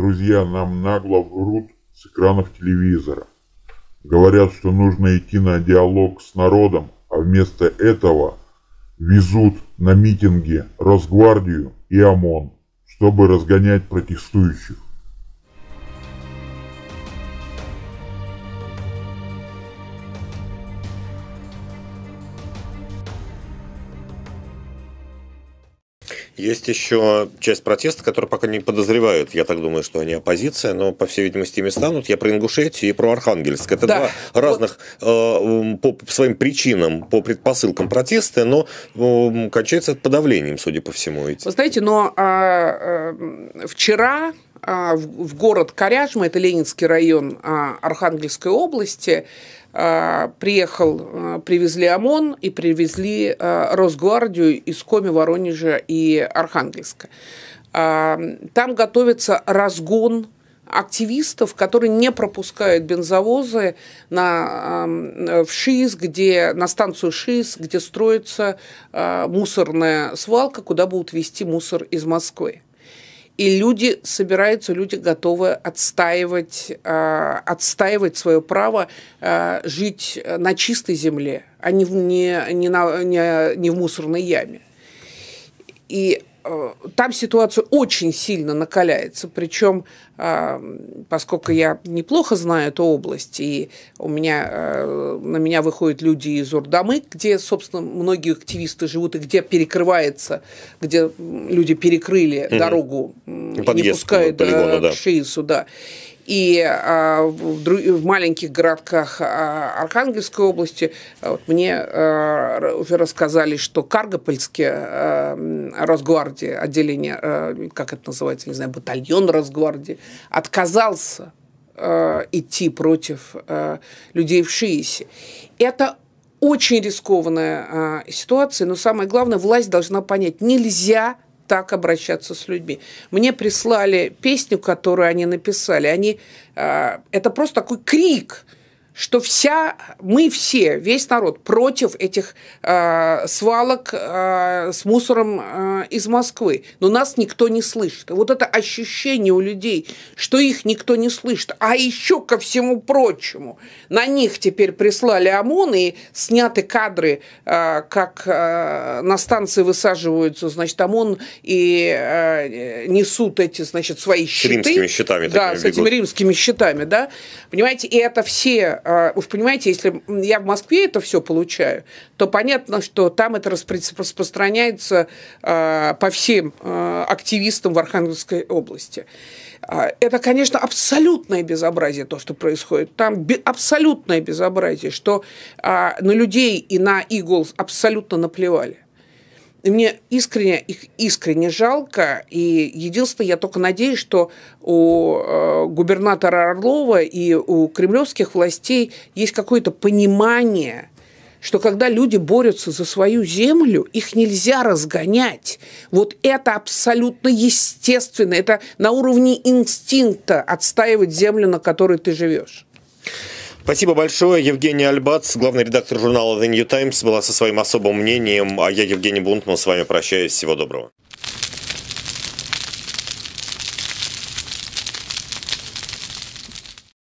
Друзья нам нагло врут с экранов телевизора. Говорят, что нужно идти на диалог с народом, а вместо этого везут на митинги Росгвардию и ОМОН, чтобы разгонять протестующих. Есть еще часть протеста, которую пока не подозревают. Я так думаю, что они оппозиция, но, по всей видимости, ими станут. Я про Ингушетию и про Архангельск. Это да. два разных вот. э, по своим причинам, по предпосылкам протеста, но э, кончается подавлением, судя по всему. Эти. Вы знаете, но а, э, э, вчера а, в город Коряжма, это Ленинский район а, Архангельской области, а, приехал, привезли ОМОН и привезли Росгвардию из Коми, Воронежа и Архангельска. Там готовится разгон активистов, которые не пропускают бензовозы на, в ШИС, где, на станцию ШИС, где строится мусорная свалка, куда будут везти мусор из Москвы и люди собираются, люди готовы отстаивать, э, отстаивать свое право э, жить на чистой земле, а не, в, не, не, на, не, не в мусорной яме. И Э, там ситуация очень сильно накаляется. Причем, э, поскольку я неплохо знаю эту область, и у меня, э, на меня выходят люди из Урдамы, где, собственно, многие активисты живут, и где перекрывается, где люди перекрыли дорогу, Подъезд не пускают к, полигону, да. ШИИСу. Да и а, в маленьких городках а, Архангельской области а, вот мне уже рассказали, что Каргопольске Росгвардии, отделение, как это называется, не знаю, батальон Росгвардии, отказался идти против людей в Шиисе. Это очень рискованная ситуация, но самое главное, власть должна понять, нельзя так обращаться с людьми. Мне прислали песню, которую они написали. Они, э, это просто такой крик – что вся, мы все, весь народ против этих э, свалок э, с мусором э, из Москвы, но нас никто не слышит. И вот это ощущение у людей, что их никто не слышит, а еще ко всему прочему, на них теперь прислали ОМОН и сняты кадры, э, как э, на станции высаживаются, значит, ОМОН и э, несут эти, значит, свои щиты. С римскими щитами. Да, с этими римскими щитами, да. Понимаете, и это все э, а, уж понимаете, если я в Москве это все получаю, то понятно, что там это распространяется а, по всем а, активистам в Архангельской области. Это, конечно, абсолютное безобразие, то, что происходит. Там абсолютное безобразие, что на людей и на игол абсолютно наплевали мне искренне, их искренне жалко. И единственное, я только надеюсь, что у э, губернатора Орлова и у кремлевских властей есть какое-то понимание, что когда люди борются за свою землю, их нельзя разгонять. Вот это абсолютно естественно. Это на уровне инстинкта отстаивать землю, на которой ты живешь. Спасибо большое. Евгений Альбац, главный редактор журнала The New Times, была со своим особым мнением, а я, Евгений Бунтман, с вами прощаюсь. Всего доброго.